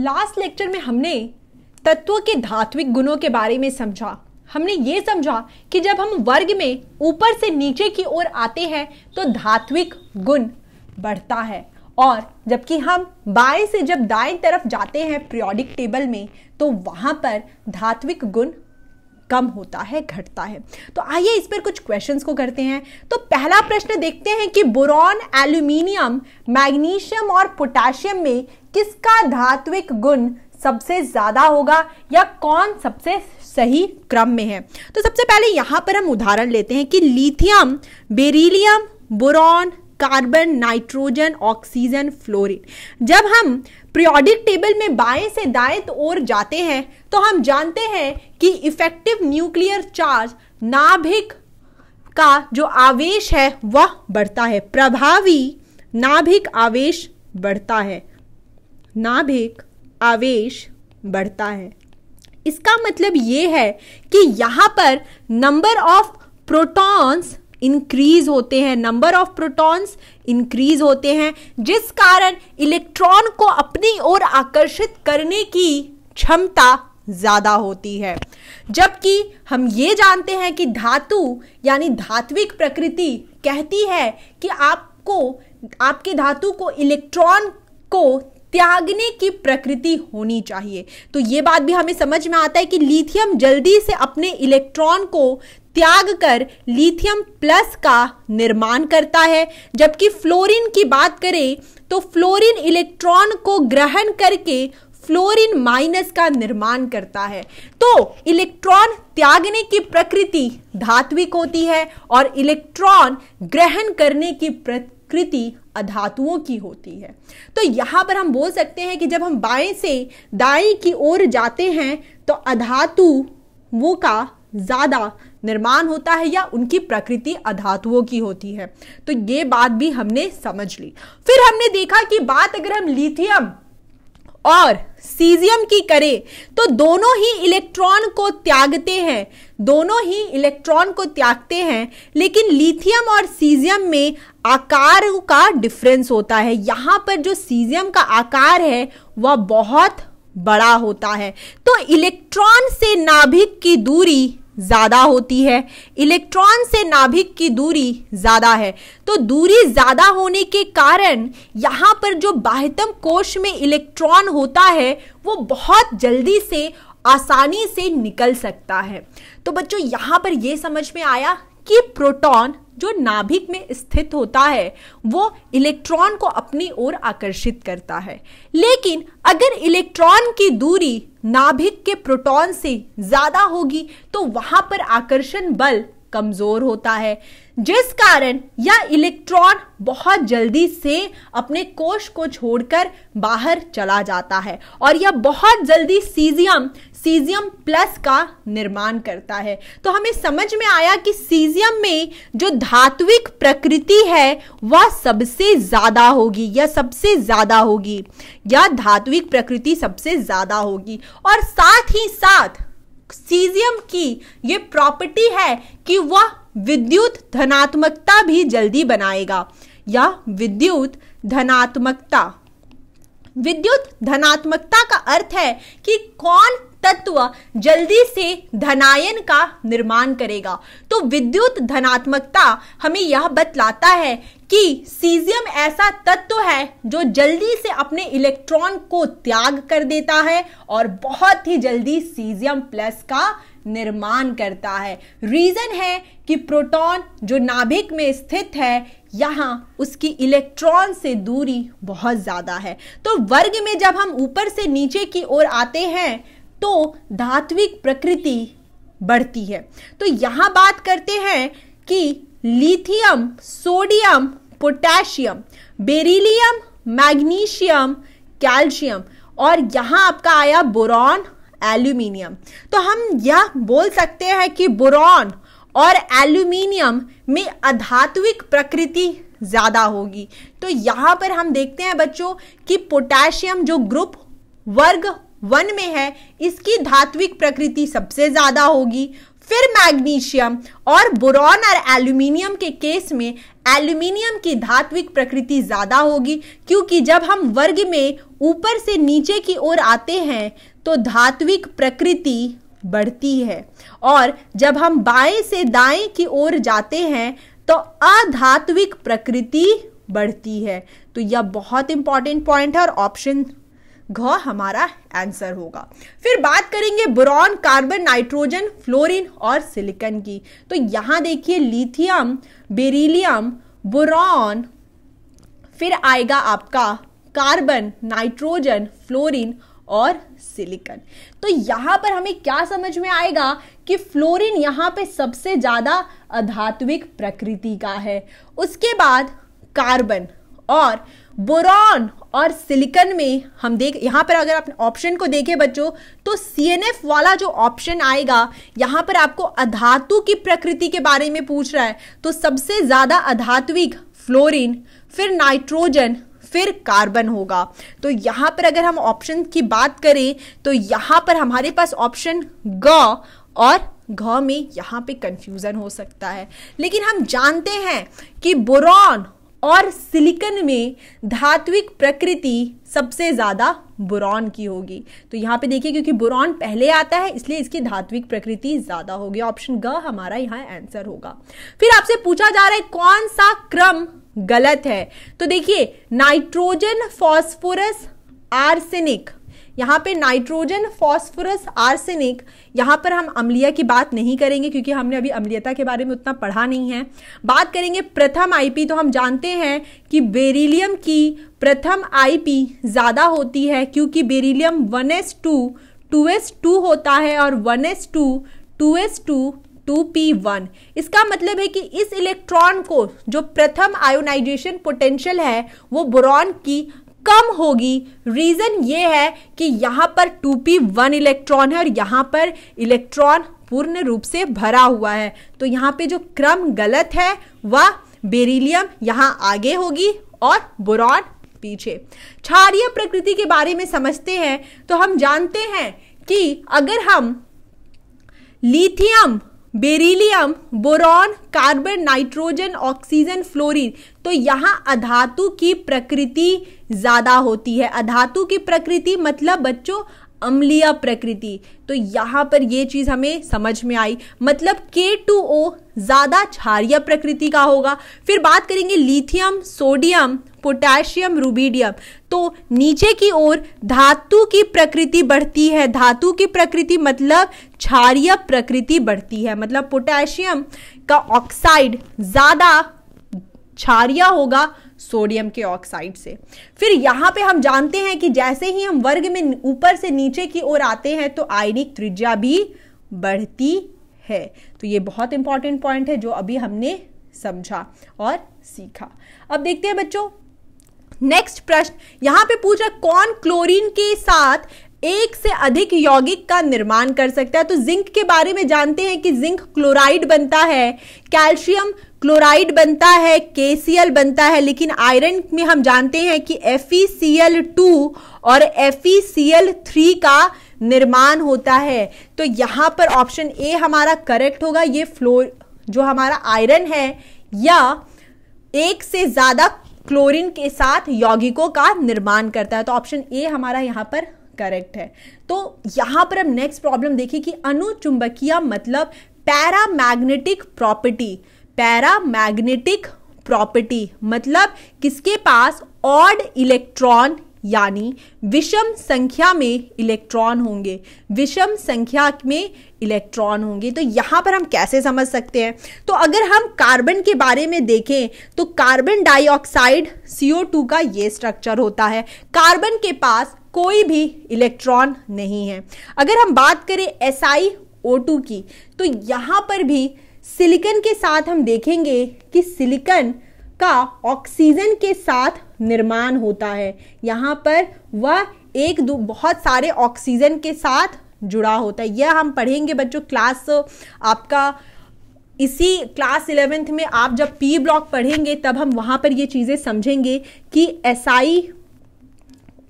last lecture में हमने तत्वों के धात्विक गुणों के बारे में समझा हमने ये समझा कि जब हम वर्ग में ऊपर से नीचे की ओर आते हैं तो धात्विक गुण बढ़ता है और जबकि हम बाएं से जब दाएं तरफ जाते हैं प्रियोडिक टेबल में तो वहां पर धात्विक गुण कम होता है घटता है तो आइए इस पर कुछ क्वेश्चंस को करते हैं तो पहला प्रश्न देखते हैं कि बोरॉन एल्यूमिनियम मैग्नीशियम और पोटाशियम में किसका धात्विक गुण सबसे ज्यादा होगा या कौन सबसे सही क्रम में है तो सबसे पहले यहां पर हम उदाहरण लेते हैं कि lithium beryllium boron carbon nitrogen oxygen fluorine जब हम प्रियोडिक टेबल में बाएं से दाएं ओर जाते हैं तो हम जानते हैं कि इफेक्टिव न्यूक्लियर चार्ज नाभिक का जो आवेश है वह बढ़ता है प्रभावी नाभिक आवेश बढ़ता है नाभिक आवेश बढ़ता है इसका मतलब ये है कि यहां पर नंबर ऑफ प्रोटॉन्स इंक्रीज होते हैं नंबर ऑफ प्रोटॉन्स इंक्रीज होते हैं जिस कारण इलेक्ट्रॉन को अपनी ओर आकर्षित करने की क्षमता ज़्यादा होती है जबकि हम ये जानते हैं कि धातु यानी धात्विक प्रकृति कहती है कि आपको आपके धातु को इलेक्ट्रॉन को त्यागने की प्रकृति होनी चाहिए तो ये बात भी हमें समझ में आता है कि लिथियम जल्दी से अपने इलेक्ट्रॉन को त्याग कर लिथियम प्लस का निर्माण करता है जबकि फ्लोरीन की बात करें तो फ्लोरीन इलेक्ट्रॉन को ग्रहण करके फ्लोरीन माइनस का निर्माण करता है तो इलेक्ट्रॉन त्यागने की प्रकृति धात्विक होती है और इलेक्ट्रॉन ग्रहण करने की प्रकृति कृति अधातुओं की होती है तो यहाँ पर हम बोल सकते हैं कि जब हम बाएं से दाएं की ओर जाते हैं तो अधातु वो का ज़्यादा निर्माण होता है या उनकी प्रकृति अधातुओं की होती है तो ये बात भी हमने समझ ली फिर हमने देखा कि बात अगर हम लिथियम और सीजियम की करें तो दोनों ही इलेक्ट्रॉन को त्यागते हैं दोनों ही इलेक्ट्रॉन को त्यागते हैं लेकिन लिथियम और सीजियम में आकार का डिफरेंस होता है यहाँ पर जो सीजियम का आकार है वह बहुत बड़ा होता है तो इलेक्ट्रॉन से नाभिक की दूरी ज़्यादा होती है इलेक्ट्रॉन से नाभिक की दूरी ज़्यादा है तो दूरी ज़्यादा होने के कारण यहाँ पर जो बाह्यतम कोश में इलेक्ट्रॉन होता है वो बहुत जल्दी से आसानी से निकल सकता है तो बच्चों यहाँ पर ये समझ में आया कि प्रोटॉन जो नाभिक में स्थित होता है वो इलेक्ट्रॉन को अपनी ओर आकर्षित करता है लेकिन अगर इलेक्ट्रॉन की दूरी नाभिक के प्रोटॉन से ज़्यादा होगी तो वहाँ पर आकर्षण बल कमज़ोर होता है जिस कारण यह इलेक्ट्रॉन बहुत जल्दी से अपने कोश को छोड़कर बाहर चला जाता है और यह बहुत जल्दी सीजियम सीजियम प्लस का निर्माण करता है तो हमें समझ में आया कि सीजियम में जो धात्विक प्रकृति है वह सबसे ज़्यादा होगी या सबसे ज़्यादा होगी यह धात्विक प्रकृति सबसे ज़्यादा होगी और साथ ही साथ सीजियम की ये प्रॉपर्टी है कि वह विद्युत धनात्मकता भी जल्दी बनाएगा या विद्युत धनात्मकता विद्युत धनात्मकता का अर्थ है कि कौन तत्व जल्दी से धनायन का निर्माण करेगा तो विद्युत धनात्मकता हमें यह बतलाता है कि सीजियम ऐसा तत्व है जो जल्दी से अपने इलेक्ट्रॉन को त्याग कर देता है और बहुत ही जल्दी सीजियम प्लस का निर्माण करता है रीजन है कि प्रोटॉन जो नाभिक में स्थित है यहाँ उसकी इलेक्ट्रॉन से दूरी बहुत ज़्यादा है तो वर्ग में जब हम ऊपर से नीचे की ओर आते हैं तो धात्विक प्रकृति बढ़ती है तो यहाँ बात करते हैं कि lithium sodium potassium beryllium magnesium calcium और यहाँ आपका आया बोरॉन एल्यूमिनियम तो हम यह बोल सकते हैं कि बोरॉन और एल्यूमिनियम में अधात्विक प्रकृति ज़्यादा होगी तो यहाँ पर हम देखते हैं बच्चों कि पोटेशियम जो ग्रुप वर्ग वन में है इसकी धात्विक प्रकृति सबसे ज़्यादा होगी फिर मैग्नीशियम और बोरॉन और एल्यूमिनियम के केस में एल्यूमिनियम की धात्विक प्रकृति ज़्यादा होगी क्योंकि जब हम वर्ग में ऊपर से नीचे की ओर आते हैं तो धात्विक प्रकृति बढ़ती है और जब हम बाएं से दाएं की ओर जाते हैं तो अधात्विक प्रकृति बढ़ती है तो यह बहुत इंपॉर्टेंट पॉइंट है और ऑप्शन घ हमारा आंसर होगा फिर बात करेंगे बुरॉन कार्बन नाइट्रोजन फ्लोरीन और सिलिकन की तो यहां देखिए लिथियम बेरिलियम बोरॉन फिर आएगा आपका कार्बन नाइट्रोजन फ्लोरीन और सिलिकन तो यहां पर हमें क्या समझ में आएगा कि फ्लोरीन यहां पे सबसे ज़्यादा अधात्विक प्रकृति का है उसके बाद कार्बन और बोरॉन और सिलिकन में हम देख यहाँ पर अगर आप ऑप्शन को देखें बच्चों तो सी वाला जो ऑप्शन आएगा यहाँ पर आपको अधातु की प्रकृति के बारे में पूछ रहा है तो सबसे ज़्यादा अधात्विक फ्लोरीन फिर नाइट्रोजन फिर कार्बन होगा तो यहाँ पर अगर हम ऑप्शन की बात करें तो यहाँ पर हमारे पास ऑप्शन ग और घ में यहाँ पे कंफ्यूजन हो सकता है लेकिन हम जानते हैं कि बोरॉन और सिलिकन में धात्विक प्रकृति सबसे ज़्यादा बुरॉन की होगी तो यहाँ पे देखिए क्योंकि बुरॉन पहले आता है इसलिए इसकी धात्विक प्रकृति ज़्यादा होगी ऑप्शन ग हमारा यहाँ आंसर होगा फिर आपसे पूछा जा रहा है कौन सा क्रम गलत है तो देखिए नाइट्रोजन फॉस्फोरस आर्सेनिक यहाँ पे नाइट्रोजन फॉस्फोरस आर्सेनिक यहाँ पर हम अम्लीय की बात नहीं करेंगे क्योंकि हमने अभी अम्लीयता के बारे में उतना पढ़ा नहीं है बात करेंगे प्रथम आईपी तो हम जानते हैं कि बेरिलियम की प्रथम आईपी ज़्यादा होती है क्योंकि बेरिलियम 1s2 2s2 होता है और 1s2 2s2 2p1 इसका मतलब है कि इस इलेक्ट्रॉन को जो प्रथम आयोनाइजेशन पोटेंशियल है वो बोरॉन की कम होगी रीज़न ये है कि यहाँ पर टू पी वन इलेक्ट्रॉन है और यहाँ पर इलेक्ट्रॉन पूर्ण रूप से भरा हुआ है तो यहाँ पे जो क्रम गलत है वह बेरिलियम यहाँ आगे होगी और बोरॉन पीछे क्षारीय प्रकृति के बारे में समझते हैं तो हम जानते हैं कि अगर हम lithium beryllium boron carbon nitrogen oxygen fluorine तो यहाँ अधातु की प्रकृति ज्यादा होती है अधातु की प्रकृति मतलब बच्चों अम्लीय प्रकृति तो यहाँ पर ये चीज़ हमें समझ में आई मतलब के टू ओ ज़्यादा क्षारीय प्रकृति का होगा फिर बात करेंगे लिथियम सोडियम पोटेशियम रूबीडियम तो नीचे की ओर धातु की प्रकृति बढ़ती है धातु की प्रकृति मतलब क्षारीय प्रकृति बढ़ती है मतलब पोटेशियम का ऑक्साइड ज़्यादा क्षारिया होगा सोडियम के ऑक्साइड से फिर यहाँ पे हम जानते हैं कि जैसे ही हम वर्ग में ऊपर से नीचे की ओर आते हैं तो आयनिक त्रिज्या भी बढ़ती है तो ये बहुत इंपॉर्टेंट पॉइंट है जो अभी हमने समझा और सीखा अब देखते हैं बच्चों नेक्स्ट प्रश्न यहाँ पे पूछा कौन क्लोरीन के साथ एक से अधिक यौगिक का निर्माण कर सकता है तो जिंक के बारे में जानते हैं कि जिंक क्लोराइड बनता है कैल्शियम क्लोराइड बनता है के बनता है लेकिन आयरन में हम जानते हैं कि एफ e और एफ e का निर्माण होता है तो यहाँ पर ऑप्शन ए हमारा करेक्ट होगा ये फ्लोर जो हमारा आयरन है या एक से ज़्यादा क्लोरीन के साथ यौगिकों का निर्माण करता है तो ऑप्शन ए हमारा यहाँ पर करेक्ट है तो यहाँ पर हम नेक्स्ट प्रॉब्लम देखिए कि अनुचुंबकीय मतलब पैरामैग्नेटिक प्रॉपर्टी पैरामैग्नेटिक प्रॉपर्टी मतलब किसके पास ऑड इलेक्ट्रॉन यानी विषम संख्या में इलेक्ट्रॉन होंगे विषम संख्या में इलेक्ट्रॉन होंगे तो यहाँ पर हम कैसे समझ सकते हैं तो अगर हम कार्बन के बारे में देखें तो कार्बन डाइऑक्साइड टू का ये स्ट्रक्चर होता है कार्बन के पास कोई भी इलेक्ट्रॉन नहीं है अगर हम बात करें एस टू की तो यहाँ पर भी सिलिकन के साथ हम देखेंगे कि सिलिकन का ऑक्सीजन के साथ निर्माण होता है यहाँ पर वह एक दो बहुत सारे ऑक्सीजन के साथ जुड़ा होता है यह हम पढ़ेंगे बच्चों क्लास आपका इसी क्लास इलेवेंथ में आप जब पी ब्लॉक पढ़ेंगे तब हम वहाँ पर ये चीज़ें समझेंगे कि एस आई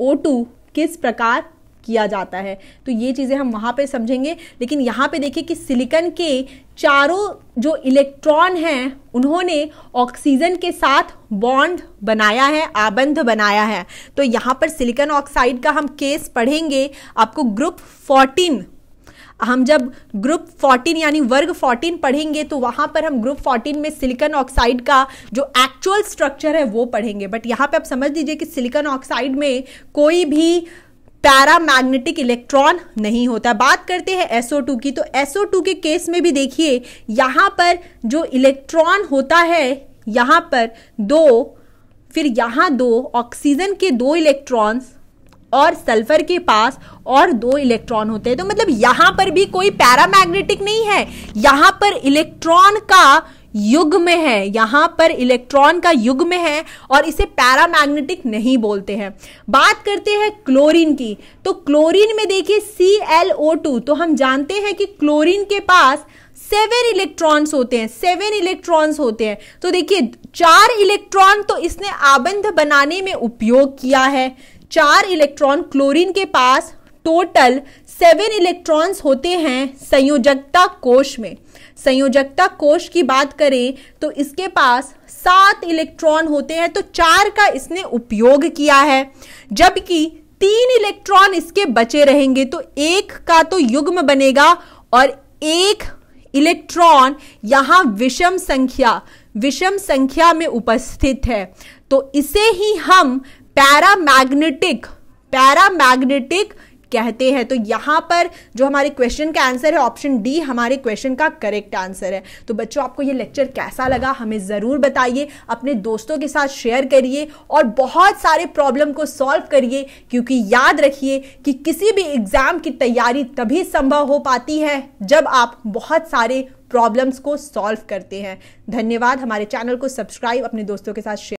ओ टू किस प्रकार किया जाता है तो ये चीज़ें हम वहाँ पे समझेंगे लेकिन यहाँ पे देखिए कि सिलिकन के चारों जो इलेक्ट्रॉन हैं उन्होंने ऑक्सीजन के साथ बॉन्ड बनाया है आबंध बनाया है तो यहाँ पर सिलिकन ऑक्साइड का हम केस पढ़ेंगे आपको ग्रुप 14 हम जब ग्रुप 14 यानी वर्ग 14 पढ़ेंगे तो वहाँ पर हम ग्रुप 14 में सिलिकॉन ऑक्साइड का जो एक्चुअल स्ट्रक्चर है वो पढ़ेंगे बट यहाँ पे आप समझ लीजिए कि सिलिकॉन ऑक्साइड में कोई भी पैरामैग्नेटिक इलेक्ट्रॉन नहीं होता बात करते हैं एसओ टू की तो टू के केस में भी देखिए यहाँ पर जो इलेक्ट्रॉन होता है यहाँ पर दो फिर यहाँ दो ऑक्सीजन के दो इलेक्ट्रॉन्स और सल्फर के पास और दो इलेक्ट्रॉन होते हैं तो मतलब यहाँ पर भी कोई पैरामैग्नेटिक नहीं है यहाँ पर इलेक्ट्रॉन का युग में है यहां पर इलेक्ट्रॉन का युग में है और इसे पैरामैग्नेटिक नहीं बोलते हैं बात करते हैं क्लोरीन की तो क्लोरीन में देखिए सी एल ओ टू तो हम जानते हैं कि क्लोरीन के पास सेवन इलेक्ट्रॉन्स होते हैं सेवन इलेक्ट्रॉन्स होते हैं तो देखिए चार इलेक्ट्रॉन तो इसने आबंध बनाने में उपयोग किया है चार इलेक्ट्रॉन क्लोरीन के पास टोटल सेवन इलेक्ट्रॉन्स होते हैं संयोजकता कोश में संयोजकता कोष की बात करें तो इसके पास सात इलेक्ट्रॉन होते हैं तो चार का इसने उपयोग किया है जबकि तीन इलेक्ट्रॉन इसके बचे रहेंगे तो एक का तो युग्म बनेगा और एक इलेक्ट्रॉन यहां विषम संख्या विषम संख्या में उपस्थित है तो इसे ही हम पैरामैग्नेटिक पैरामैग्नेटिक कहते हैं तो यहाँ पर जो हमारे क्वेश्चन का आंसर है ऑप्शन डी हमारे क्वेश्चन का करेक्ट आंसर है तो बच्चों आपको ये लेक्चर कैसा लगा हमें ज़रूर बताइए अपने दोस्तों के साथ शेयर करिए और बहुत सारे प्रॉब्लम को सॉल्व करिए क्योंकि याद रखिए कि किसी भी एग्ज़ाम की तैयारी तभी संभव हो पाती है जब आप बहुत सारे प्रॉब्लम्स को सॉल्व करते हैं धन्यवाद हमारे चैनल को सब्सक्राइब अपने दोस्तों के साथ शेयर